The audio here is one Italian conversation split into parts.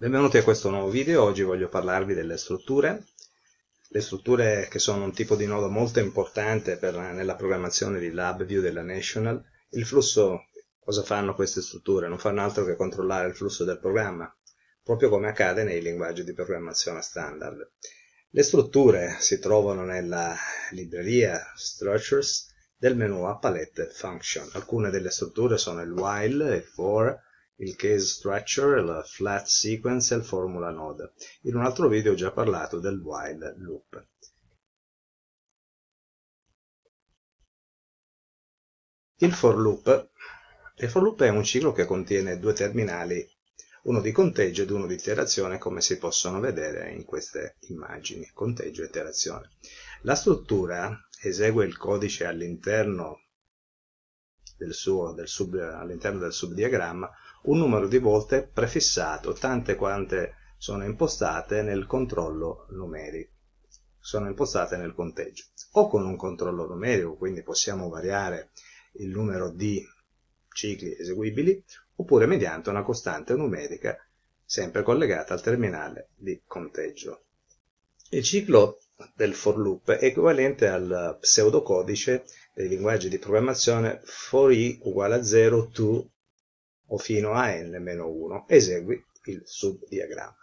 Benvenuti a questo nuovo video, oggi voglio parlarvi delle strutture. Le strutture che sono un tipo di nodo molto importante per, nella programmazione di LabVIEW della National. Il flusso, cosa fanno queste strutture? Non fanno altro che controllare il flusso del programma, proprio come accade nei linguaggi di programmazione standard. Le strutture si trovano nella libreria Structures del menu a palette Function. Alcune delle strutture sono il while, il for, il case structure, la flat sequence e il formula node. In un altro video ho già parlato del while loop. Il for loop. Il for loop è un ciclo che contiene due terminali, uno di conteggio ed uno di iterazione, come si possono vedere in queste immagini, conteggio e iterazione. La struttura esegue il codice all'interno del, suo, del sub, all'interno del subdiagramma un numero di volte prefissato, tante quante sono impostate nel controllo numerico, sono impostate nel conteggio. O con un controllo numerico, quindi possiamo variare il numero di cicli eseguibili, oppure mediante una costante numerica sempre collegata al terminale di conteggio. Il ciclo del for loop è equivalente al pseudocodice dei linguaggi di programmazione for i uguale a 0 to o fino a n-1, esegui il subdiagramma.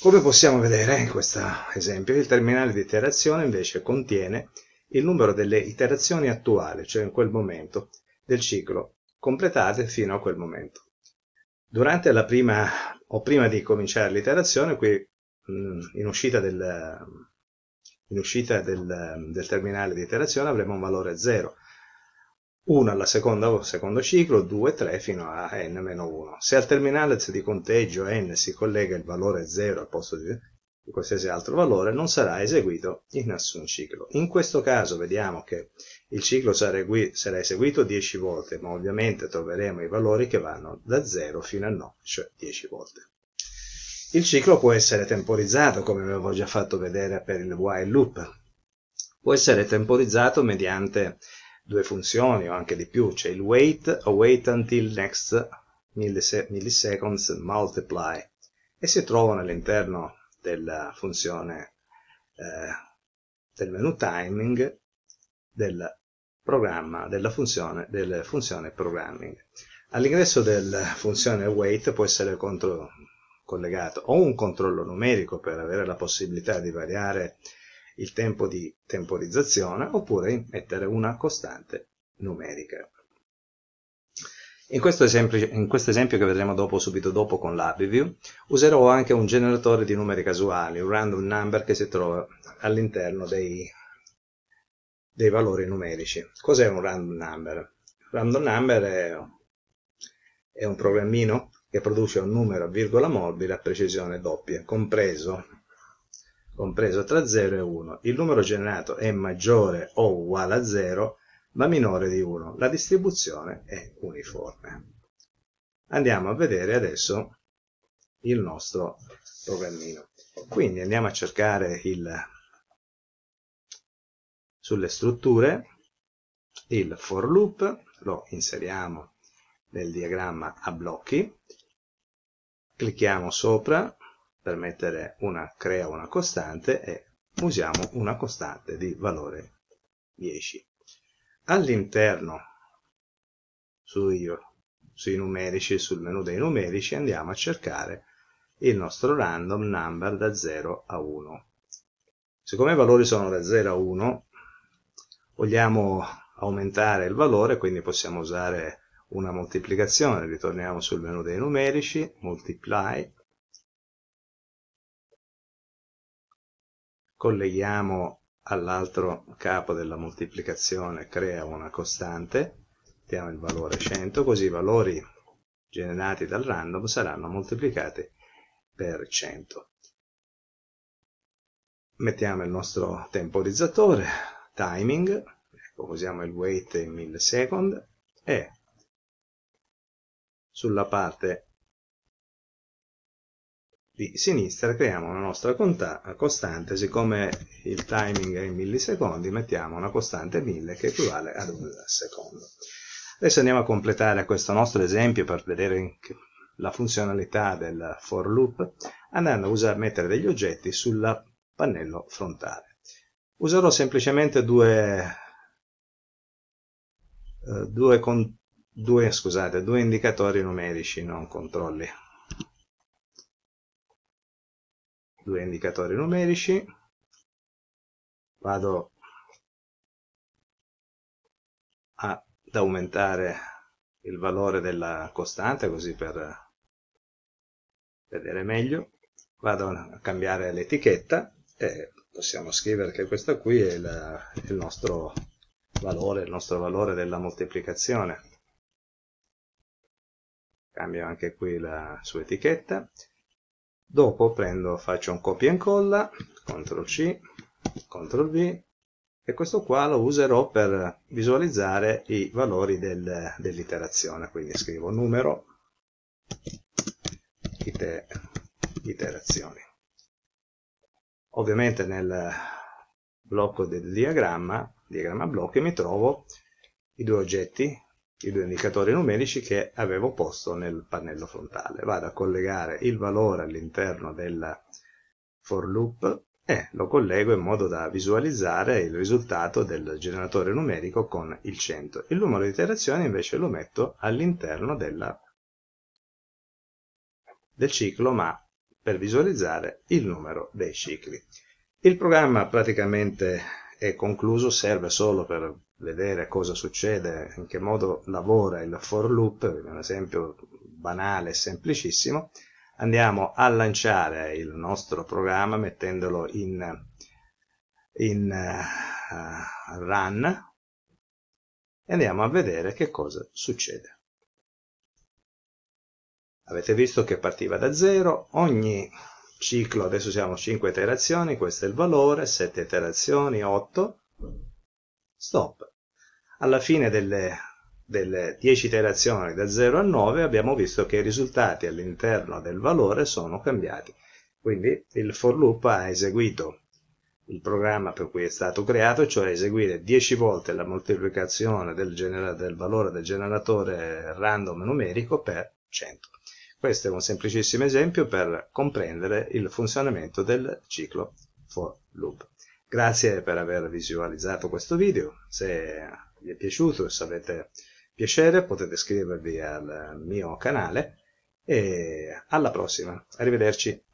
Come possiamo vedere in questo esempio, il terminale di iterazione invece contiene il numero delle iterazioni attuali, cioè in quel momento, del ciclo completate fino a quel momento. Durante la prima, o prima di cominciare l'iterazione, qui mm, in uscita, del, in uscita del, del terminale di iterazione avremo un valore 0, 1 alla seconda o secondo ciclo, 2, 3 fino a n-1. Se al terminale di conteggio n si collega il valore 0 al posto di, di qualsiasi altro valore, non sarà eseguito in nessun ciclo. In questo caso vediamo che il ciclo sarà, sarà eseguito 10 volte, ma ovviamente troveremo i valori che vanno da 0 fino a 9, cioè 10 volte. Il ciclo può essere temporizzato, come vi avevo già fatto vedere per il while loop. Può essere temporizzato mediante due funzioni o anche di più, c'è il wait o wait until next milliseconds multiply e si trovano all'interno della funzione eh, del menu timing del programma della funzione, della funzione programming. All'ingresso della funzione wait può essere contro, collegato o un controllo numerico per avere la possibilità di variare il tempo di temporizzazione oppure mettere una costante numerica. In questo, esempio, in questo esempio che vedremo dopo, subito dopo con l'AbiView, userò anche un generatore di numeri casuali, un random number che si trova all'interno dei, dei valori numerici. Cos'è un random number? Random number è, è un programmino che produce un numero a virgola morbida a precisione doppia, compreso compreso tra 0 e 1. Il numero generato è maggiore o uguale a 0, ma minore di 1. La distribuzione è uniforme. Andiamo a vedere adesso il nostro programmino. Quindi andiamo a cercare il, sulle strutture il for loop, lo inseriamo nel diagramma a blocchi, clicchiamo sopra, per mettere una crea una costante e usiamo una costante di valore 10 all'interno sui, sui numerici sul menu dei numerici andiamo a cercare il nostro random number da 0 a 1 siccome i valori sono da 0 a 1 vogliamo aumentare il valore quindi possiamo usare una moltiplicazione ritorniamo sul menu dei numerici multiply colleghiamo all'altro capo della moltiplicazione, crea una costante, diamo il valore 100, così i valori generati dal random saranno moltiplicati per 100. Mettiamo il nostro temporizzatore, timing, ecco, usiamo il wait in millisecond e sulla parte di sinistra creiamo una nostra costante, siccome il timing è in millisecondi mettiamo una costante 1000 che equivale ad un secondo. Adesso andiamo a completare questo nostro esempio per vedere la funzionalità del for loop andando a usare, mettere degli oggetti sul pannello frontale. Userò semplicemente due, eh, due, due, scusate, due indicatori numerici, non controlli due indicatori numerici vado ad aumentare il valore della costante così per vedere meglio vado a cambiare l'etichetta e possiamo scrivere che questo qui è, la, il nostro valore il nostro valore della moltiplicazione cambio anche qui la sua etichetta dopo prendo, faccio un copia e incolla, CTRL C, CTRL V e questo qua lo userò per visualizzare i valori del, dell'iterazione, quindi scrivo numero ite, iterazioni. Ovviamente nel blocco del diagramma, diagramma blocchi, mi trovo i due oggetti i due indicatori numerici che avevo posto nel pannello frontale. Vado a collegare il valore all'interno della for loop e lo collego in modo da visualizzare il risultato del generatore numerico con il 100. Il numero di iterazioni invece lo metto all'interno del ciclo ma per visualizzare il numero dei cicli. Il programma praticamente e concluso serve solo per vedere cosa succede, in che modo lavora il for loop, un esempio banale e semplicissimo, andiamo a lanciare il nostro programma mettendolo in, in uh, run e andiamo a vedere che cosa succede. Avete visto che partiva da zero, ogni ciclo, adesso siamo 5 iterazioni, questo è il valore, 7 iterazioni, 8, stop. Alla fine delle, delle 10 iterazioni da 0 a 9 abbiamo visto che i risultati all'interno del valore sono cambiati. Quindi il for loop ha eseguito il programma per cui è stato creato, cioè eseguire 10 volte la moltiplicazione del, del valore del generatore random numerico per 100. Questo è un semplicissimo esempio per comprendere il funzionamento del ciclo for loop. Grazie per aver visualizzato questo video, se vi è piaciuto, se avete piacere potete iscrivervi al mio canale e alla prossima, arrivederci.